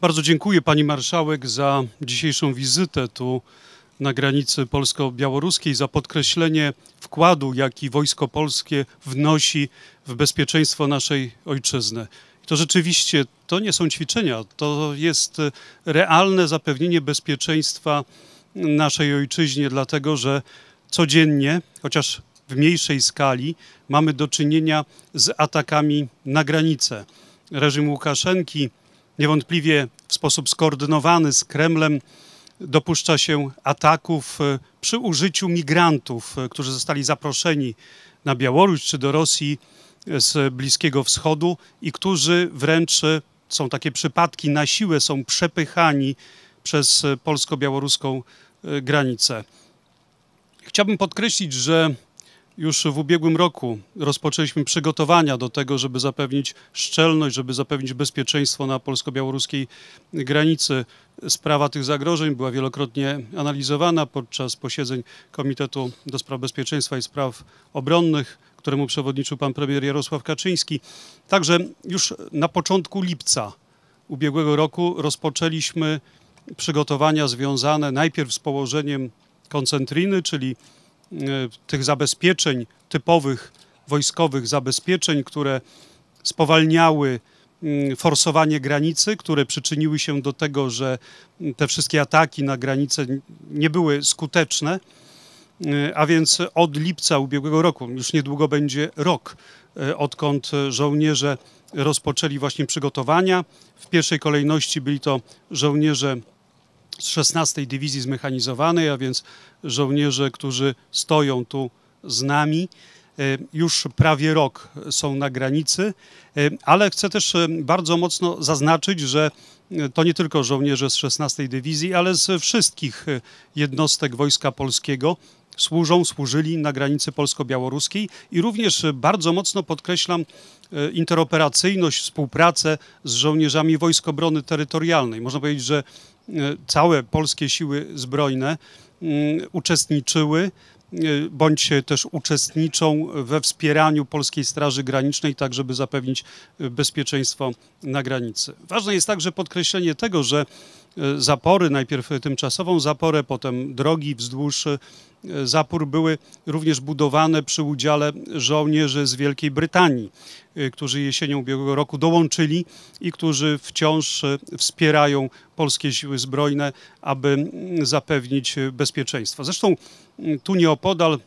Bardzo dziękuję pani marszałek za dzisiejszą wizytę tu na granicy polsko-białoruskiej, za podkreślenie wkładu, jaki Wojsko Polskie wnosi w bezpieczeństwo naszej ojczyzny. to rzeczywiście to nie są ćwiczenia, to jest realne zapewnienie bezpieczeństwa naszej ojczyźnie, dlatego że codziennie, chociaż w mniejszej skali, mamy do czynienia z atakami na granicę. Reżim Łukaszenki niewątpliwie w sposób skoordynowany z Kremlem dopuszcza się ataków e, przy użyciu migrantów, e, którzy zostali zaproszeni na Białoruś czy do Rosji e, z Bliskiego Wschodu i którzy wręcz są takie przypadki, na siłę są przepychani przez polsko-białoruską granicę. Chciałbym podkreślić, że już w ubiegłym roku rozpoczęliśmy przygotowania do tego, żeby zapewnić szczelność, żeby zapewnić bezpieczeństwo na polsko-białoruskiej granicy. Sprawa tych zagrożeń była wielokrotnie analizowana podczas posiedzeń Komitetu do Spraw Bezpieczeństwa i Spraw Obronnych, któremu przewodniczył pan premier Jarosław Kaczyński. Także już na początku lipca ubiegłego roku rozpoczęliśmy przygotowania związane najpierw z położeniem koncentriny, czyli E, tych zabezpieczeń typowych wojskowych zabezpieczeń, które spowalniały mm, forsowanie granicy, które przyczyniły się do tego, że mm, te wszystkie ataki na granicę nie były skuteczne. E, a więc od lipca ubiegłego roku, już niedługo będzie rok, e, odkąd żołnierze rozpoczęli właśnie przygotowania. W pierwszej kolejności byli to żołnierze z 16 Dywizji Zmechanizowanej, a więc żołnierze, którzy stoją tu z nami. E, już prawie rok są na granicy, e, ale chcę też e, bardzo mocno zaznaczyć, że to nie tylko żołnierze z 16 Dywizji, ale z wszystkich jednostek Wojska Polskiego służą, służyli na granicy polsko-białoruskiej i również bardzo mocno podkreślam interoperacyjność, współpracę z żołnierzami Wojsk Obrony Terytorialnej. Można powiedzieć, że E, całe polskie siły zbrojne mm, uczestniczyły e, bądź też uczestniczą we wspieraniu Polskiej Straży Granicznej, tak żeby zapewnić e, bezpieczeństwo na granicy. Ważne jest także podkreślenie tego, że Y, zapory, najpierw tymczasową zaporę, potem drogi wzdłuż y, zapór były również budowane przy udziale żołnierzy z Wielkiej Brytanii, y, którzy jesienią ubiegłego roku dołączyli i którzy wciąż wspierają polskie siły zbrojne, aby mm, zapewnić bezpieczeństwo. Zresztą mm, tu nieopodal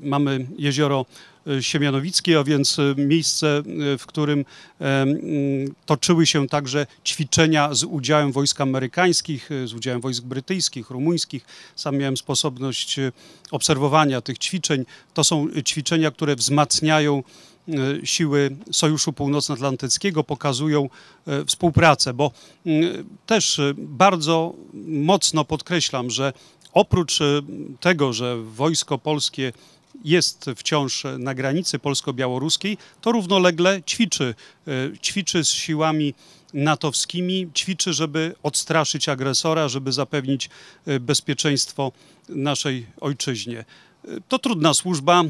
mamy jezioro e, Siemianowickie, a więc e, miejsce, e, w którym toczyły się także ćwiczenia z udziałem wojsk amerykańskich, z udziałem wojsk brytyjskich, rumuńskich. Sam miałem sposobność obserwowania tych ćwiczeń. To są ćwiczenia, które wzmacniają siły Sojuszu Północnoatlantyckiego pokazują współpracę, bo też bardzo mocno podkreślam, że Oprócz e, tego, że wojsko polskie jest wciąż na granicy polsko-białoruskiej, to równolegle ćwiczy. E, ćwiczy z siłami natowskimi, ćwiczy, żeby odstraszyć agresora, żeby zapewnić e, bezpieczeństwo naszej ojczyźnie. To trudna służba,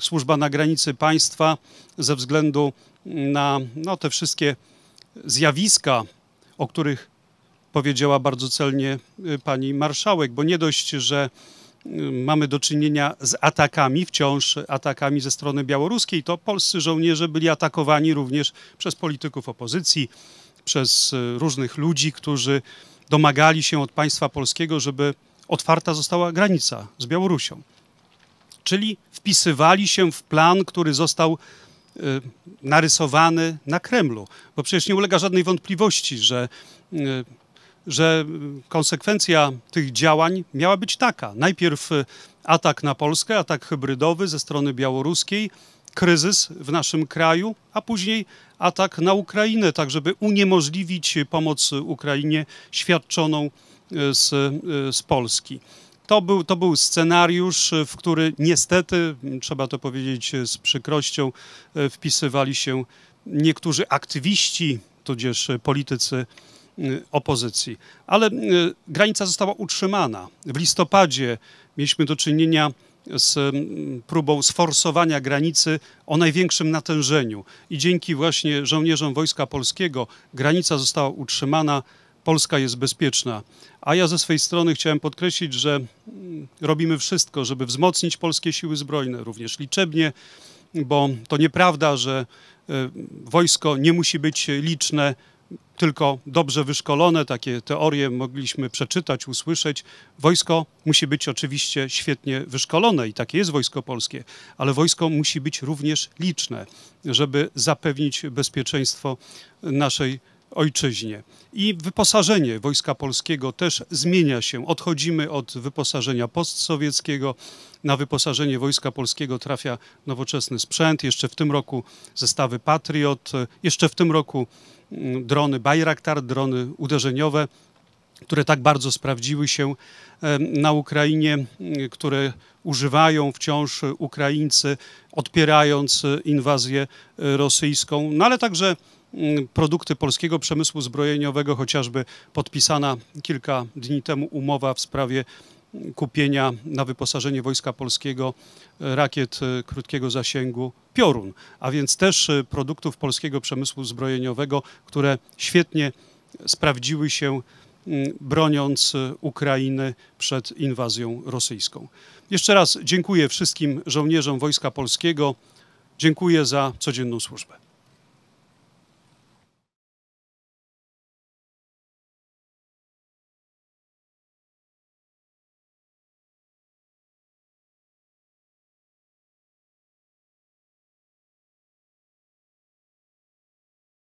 służba na granicy państwa ze względu na no, te wszystkie zjawiska, o których powiedziała bardzo celnie y, pani marszałek, bo nie dość, że y, mamy do czynienia z atakami, wciąż atakami ze strony białoruskiej, to polscy żołnierze byli atakowani również przez polityków opozycji, przez y, różnych ludzi, którzy domagali się od państwa polskiego, żeby otwarta została granica z Białorusią. Czyli wpisywali się w plan, który został narysowany na Kremlu, bo przecież nie ulega żadnej wątpliwości, że że konsekwencja tych działań miała być taka. Najpierw y, atak na Polskę, atak hybrydowy ze strony białoruskiej, kryzys w naszym kraju, a później atak na Ukrainę, tak żeby uniemożliwić pomoc Ukrainie świadczoną y, z, y, z Polski. To był, to był scenariusz, w który niestety, trzeba to powiedzieć z przykrością, wpisywali się niektórzy aktywiści, tudzież politycy Y, opozycji. Ale y, granica została utrzymana. W listopadzie mieliśmy do czynienia z mm, próbą sforsowania granicy o największym natężeniu. I dzięki właśnie żołnierzom Wojska Polskiego granica została utrzymana, Polska jest bezpieczna. A ja ze swej strony chciałem podkreślić, że mm, robimy wszystko, żeby wzmocnić polskie siły zbrojne, również liczebnie, bo to nieprawda, że y, wojsko nie musi być liczne tylko dobrze wyszkolone, takie teorie mogliśmy przeczytać, usłyszeć. Wojsko musi być oczywiście świetnie wyszkolone i takie jest wojsko polskie, ale wojsko musi być również liczne, żeby zapewnić bezpieczeństwo naszej ojczyźnie. I wyposażenie Wojska Polskiego też zmienia się. Odchodzimy od wyposażenia postsowieckiego. Na wyposażenie Wojska Polskiego trafia nowoczesny sprzęt. Jeszcze w tym roku zestawy Patriot, jeszcze w tym roku mm, drony Bayraktar, drony uderzeniowe, które tak bardzo sprawdziły się na Ukrainie, mm, które używają wciąż Ukraińcy, odpierając e, inwazję e, rosyjską, no ale także Mm, produkty polskiego przemysłu zbrojeniowego, chociażby podpisana kilka dni temu umowa w sprawie kupienia na wyposażenie Wojska Polskiego e, rakiet e, krótkiego zasięgu Piorun, a więc też e, produktów polskiego przemysłu zbrojeniowego, które świetnie sprawdziły się broniąc Ukrainy przed inwazją rosyjską. Jeszcze raz dziękuję wszystkim żołnierzom Wojska Polskiego. Dziękuję za codzienną służbę.